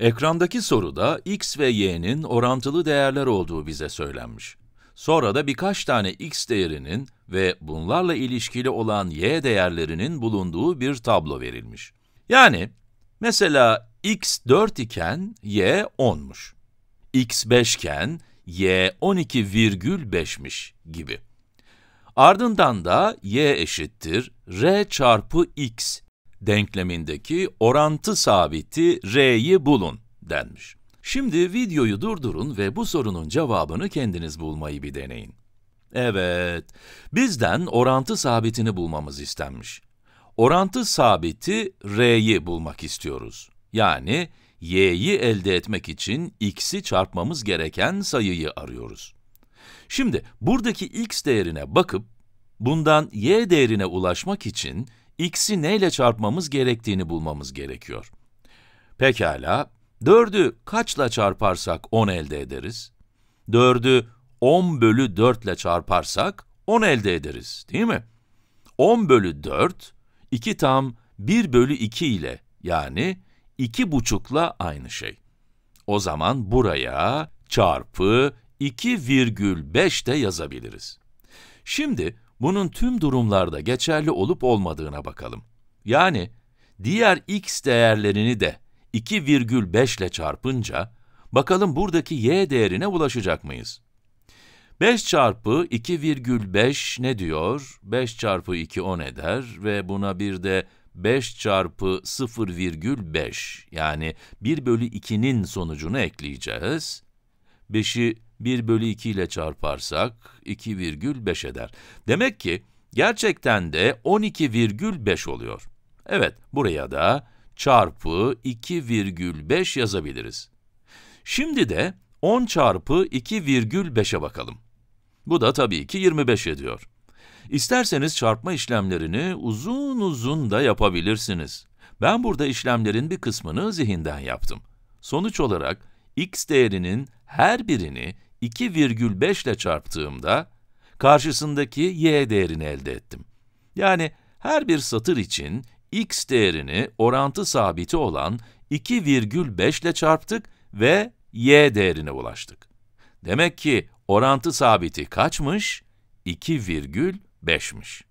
Ekrandaki soruda x ve y'nin orantılı değerler olduğu bize söylenmiş. Sonra da birkaç tane x değerinin ve bunlarla ilişkili olan y değerlerinin bulunduğu bir tablo verilmiş. Yani mesela x 4 iken y 10'muş. x 5 iken y 12,5'miş gibi. Ardından da y eşittir r çarpı x denklemindeki orantı sabiti r'yi bulun denmiş. Şimdi videoyu durdurun ve bu sorunun cevabını kendiniz bulmayı bir deneyin. Evet, bizden orantı sabitini bulmamız istenmiş. Orantı sabiti r'yi bulmak istiyoruz. Yani y'yi elde etmek için x'i çarpmamız gereken sayıyı arıyoruz. Şimdi buradaki x değerine bakıp bundan y değerine ulaşmak için x'i neyle çarpmamız gerektiğini bulmamız gerekiyor. Pekala, 4'ü kaçla çarparsak 10 elde ederiz? 4'ü 10 bölü 4 ile çarparsak 10 elde ederiz, değil mi? 10 bölü 4, 2 tam 1 bölü 2 ile yani 2 buçukla aynı şey. O zaman buraya çarpı 2,5 de yazabiliriz. Şimdi bunun tüm durumlarda geçerli olup olmadığına bakalım. Yani diğer x değerlerini de 2,5 ile çarpınca, bakalım buradaki y değerine ulaşacak mıyız? 5 çarpı 2,5 ne diyor? 5 çarpı 2 10 eder ve buna bir de 5 çarpı 0,5 yani 1 bölü 2'nin sonucunu ekleyeceğiz. 5'i 1 bölü 2 ile çarparsak 2,5 eder. Demek ki gerçekten de 12,5 oluyor. Evet, buraya da çarpı 2,5 yazabiliriz. Şimdi de 10 çarpı 2,5'e bakalım. Bu da tabii ki 25 ediyor. İsterseniz çarpma işlemlerini uzun uzun da yapabilirsiniz. Ben burada işlemlerin bir kısmını zihinden yaptım. Sonuç olarak, x değerinin her birini 2,5 ile çarptığımda karşısındaki y değerini elde ettim. Yani her bir satır için x değerini orantı sabiti olan 2,5 ile çarptık ve y değerine ulaştık. Demek ki orantı sabiti kaçmış? 2,5'miş.